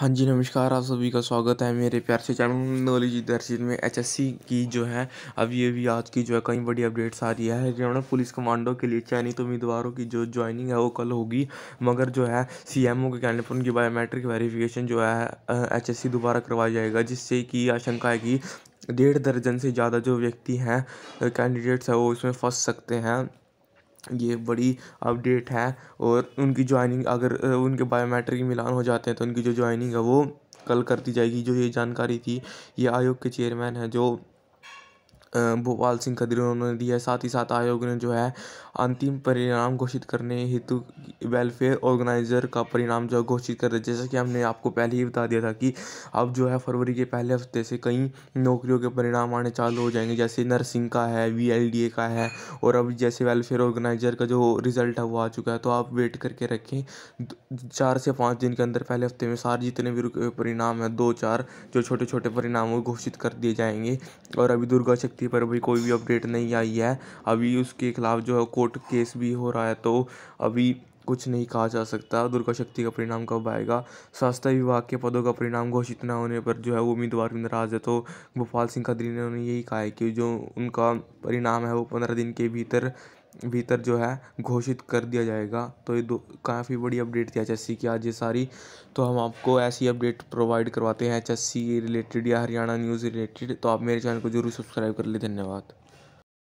हाँ जी नमस्कार आप सभी का स्वागत है मेरे प्यार से चैनल नॉलेज दर्शन में एचएससी की जो है अभी अभी आज की जो है कई बड़ी अपडेट्स आ रही है हरियाणा पुलिस कमांडो के लिए चयनित उम्मीदवारों की जो ज्वाइनिंग है वो कल होगी मगर जो है सीएमओ के कहने पर उनकी बायोमेट्रिक वेरिफिकेशन जो है एच दोबारा करवाया जाएगा जिससे कि आशंका है कि डेढ़ दर्जन से ज़्यादा जो व्यक्ति हैं कैंडिडेट्स हैं वो इसमें फंस सकते हैं ये बड़ी अपडेट है और उनकी ज्वाइनिंग अगर उनके बायोमेट्रिक मिलान हो जाते हैं तो उनकी जो ज्वाइनिंग है वो कल कर दी जाएगी जो ये जानकारी थी ये आयोग के चेयरमैन हैं जो भोपाल सिंह खदरी उन्होंने दी है साथ ही साथ आयोग ने जो है अंतिम परिणाम घोषित करने हेतु वेलफेयर ऑर्गेनाइजर का परिणाम जो है घोषित कर दिया जैसा कि हमने आपको पहले ही बता दिया था कि अब जो है फरवरी के पहले हफ्ते से कई नौकरियों के परिणाम आने चालू हो जाएंगे जैसे नर्सिंग का है वी का है और अब जैसे वेलफेयर ऑर्गेनाइजर का जो रिज़ल्ट है वो आ चुका है तो आप वेट करके रखें चार से पाँच दिन के अंदर पहले हफ्ते में सारे जितने भी परिणाम हैं दो चार जो छोटे छोटे परिणाम वो घोषित कर दिए जाएंगे और अभी दुर्गा शक्ति थी पर अभी कोई भी अपडेट नहीं आई है अभी उसके खिलाफ़ जो है कोर्ट केस भी हो रहा है तो अभी कुछ नहीं कहा जा सकता दुर्गा शक्ति का परिणाम कब आएगा स्वास्थ्य विभाग के पदों का परिणाम घोषित न होने पर जो है वो उम्मीदवार नाराज है तो भोपाल सिंह खदरी ने उन्हें यही कहा है कि जो उनका परिणाम है वो पंद्रह दिन के भीतर भीतर जो है घोषित कर दिया जाएगा तो ये दो काफ़ी बड़ी अपडेट थी एच एस सी की आज ये सारी तो हम आपको ऐसी अपडेट प्रोवाइड करवाते हैं एच एस सी रिलेटेड या हरियाणा न्यूज़ रिलेटेड तो आप मेरे चैनल को जरूर सब्सक्राइब कर लें धन्यवाद